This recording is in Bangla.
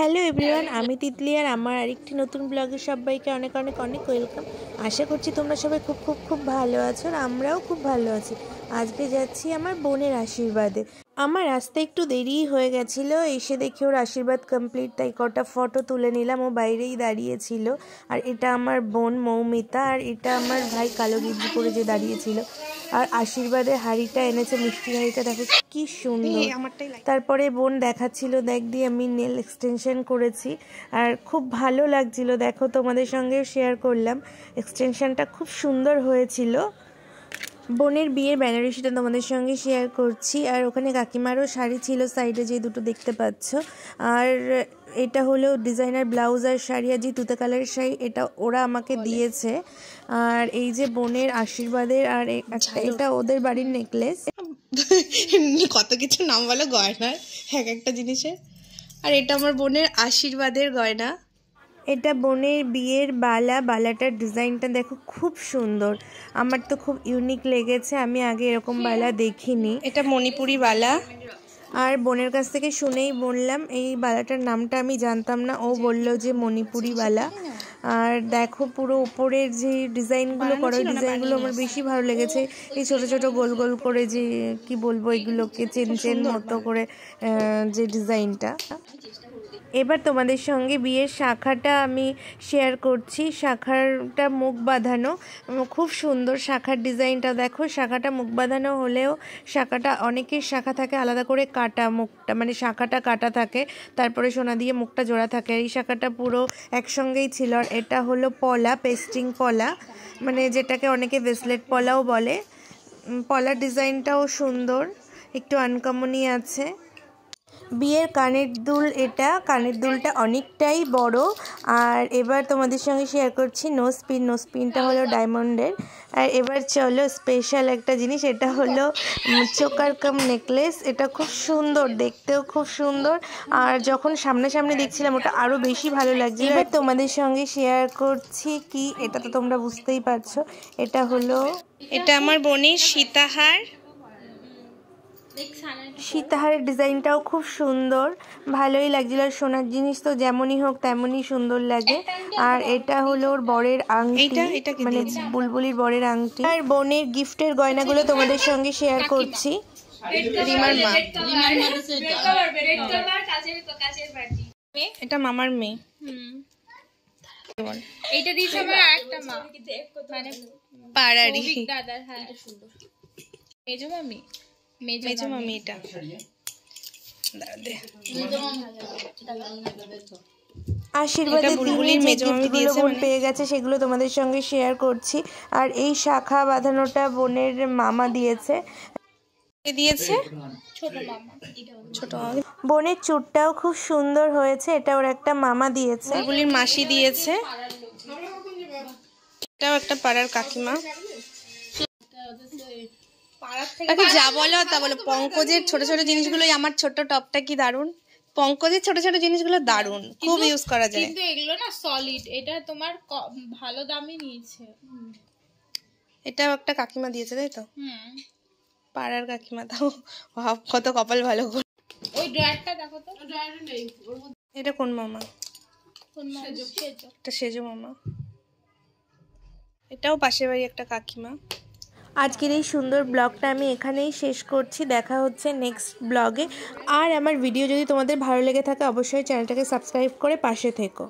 হ্যালো এভরিওয়ান আমি তিতলি আর আমার আরেকটি নতুন ব্লগে সবাইকে অনেক অনেক অনেক ওয়েলকাম আশা করছি তোমরা সবাই খুব খুব খুব ভালো আছো আর আমরাও খুব ভালো আছি আজকে যাচ্ছি আমার বোনের আশীর্বাদে আমার আসতে একটু দেরিই হয়ে গেছিল এসে দেখে ওর আশীর্বাদ কমপ্লিট তাই কটা ফটো তুলে নিলাম ও বাইরেই দাঁড়িয়েছিল আর এটা আমার বোন মৌমিতা আর এটা আমার ভাই কালো গিজি করে যে দাঁড়িয়েছিল আর আশীর্বাদে হাড়িটা এনেছে মিষ্টি হাড়িটা দেখো কি সুন্দর তারপরে বোন দেখাচ্ছিল দেখ দিয়ে আমি নেল এক্সটেনশন করেছি আর খুব ভালো লাগছিল দেখো তোমাদের সঙ্গে শেয়ার করলাম এক্সটেনশনটা খুব সুন্দর হয়েছিল বোনের বিয়ের ব্যানারসিটা তোমাদের সঙ্গে শেয়ার করছি আর ওখানে কাকিমারও শাড়ি ছিল সাইডে যে দুটো দেখতে পাচ্ছ আর এটা হলো ডিজাইনার ব্লাউজ আর শাড়ি আর যে তুতে কালারের শাড়ি এটা ওরা আমাকে দিয়েছে আর এই যে বোনের আশীর্বাদের আর এটা ওদের বাড়ির নেকলেস কত কিছু নাম বলো গয়নার এক একটা জিনিসের আর এটা আমার বোনের আশীর্বাদের গয়না এটা বোনের বিয়ের বালা বালাটার ডিজাইনটা দেখো খুব সুন্দর আমার তো খুব ইউনিক লেগেছে আমি আগে এরকম হ্যাঁ। বালা দেখিনি এটা মণিপুরি বালা আর বোনের কাছ থেকে শুনেই বললাম এই বালাটার নামটা আমি জানতাম না ও বলল যে মণিপুরি বালা আর দেখো পুরো উপরের যে ডিজাইনগুলো করা ডিজাইনগুলো আমার বেশি ভালো লেগেছে এই ছোট ছোট গোল গোল করে যে কি বলবো এগুলোকে চেন চেন মতো করে যে ডিজাইনটা এবার তোমাদের সঙ্গে বিয়ের শাখাটা আমি শেয়ার করছি শাখাটা মুখ বাঁধানো খুব সুন্দর শাখার ডিজাইনটা দেখো শাখাটা মুখ বাঁধানো হলেও শাখাটা অনেকের শাখা থাকে আলাদা করে কাটা মুখটা মানে শাখাটা কাটা থাকে তারপরে সোনা দিয়ে মুখটা জোড়া থাকে এই শাখাটা পুরো একসঙ্গেই ছিল আর এটা হলো পলা পেস্টিং পলা মানে যেটাকে অনেকে ব্রেসলেট পলাও বলে পলার ডিজাইনটাও সুন্দর একটু আনকমনই আছে বিয়ের কানের দুল এটা কানের দুলটা অনেকটাই বড় আর এবার তোমাদের সঙ্গে শেয়ার করছি নো স্পিন নো স্পিনটা হলো ডায়মন্ডের আর এবার চলো স্পেশাল একটা জিনিস এটা হলো চোকার কাম নেকলেস এটা খুব সুন্দর দেখতেও খুব সুন্দর আর যখন সামনাসামনি দেখছিলাম ওটা আরও বেশি ভালো লাগছে এবার তোমাদের সঙ্গে শেয়ার করছি কি এটা তো তোমরা বুঝতেই পারছো এটা হলো এটা আমার বোনের সীতাহার সীতাহারের ডিজাইনটাও খুব সুন্দর ভালোই লাগছিল আর সোনার জিনিস তো যেমনই হোক তেমনই সুন্দর লাগে আর এটা হলো ওর বরের আংটি মানে বুলবুলির বরের আংটি আর বোনের গিফটের গয়নাগুলো আচ্ছা, তোমাদের সঙ্গে শেয়ার করছি এটা মামার মেয়ে আমার মা মানে পাড়ারি দাদার হ্যাঁ সুন্দর এই যে মামি মেজো মামি এটা মানে। পেয়ে গেছে সেগুলো তোমাদের সঙ্গে শেয়ার করছি আর এই শাখা বাঁধানোটা বোনের মামা দিয়েছে বোনের চুটটাও খুব সুন্দর হয়েছে এটা ওর একটা মামা দিয়েছে বুলবুলির মাসি দিয়েছে এটাও একটা পাড়ার কাকিমা আচ্ছা, যা বলো তা বলো পঙ্কজের ছোট ছোট জিনিসগুলোই আমার ছোট টপটা কি পঙ্কজের ছোট ছোট জিনিসগুলো খুব ইউজ করা যায় কিন্তু এগুলো না সলিড এটা তোমার ভালো নিয়েছে এটা একটা কাকিমা দিয়েছে তাই তো পাড়ার কাকিমা তাও কত কপাল ভালো ওই ড্রয়ারটা দেখো তো নেই এটা কোন মামা কোন মামা এটা সেজো মামা এটাও পাশের বাড়ি একটা কাকিমা আজকের এই সুন্দর ব্লগটা আমি এখানেই শেষ করছি দেখা হচ্ছে নেক্সট ব্লগে আর আমার ভিডিও যদি তোমাদের ভালো লেগে থাকে অবশ্যই চ্যানেলটাকে সাবস্ক্রাইব করে পাশে থেকো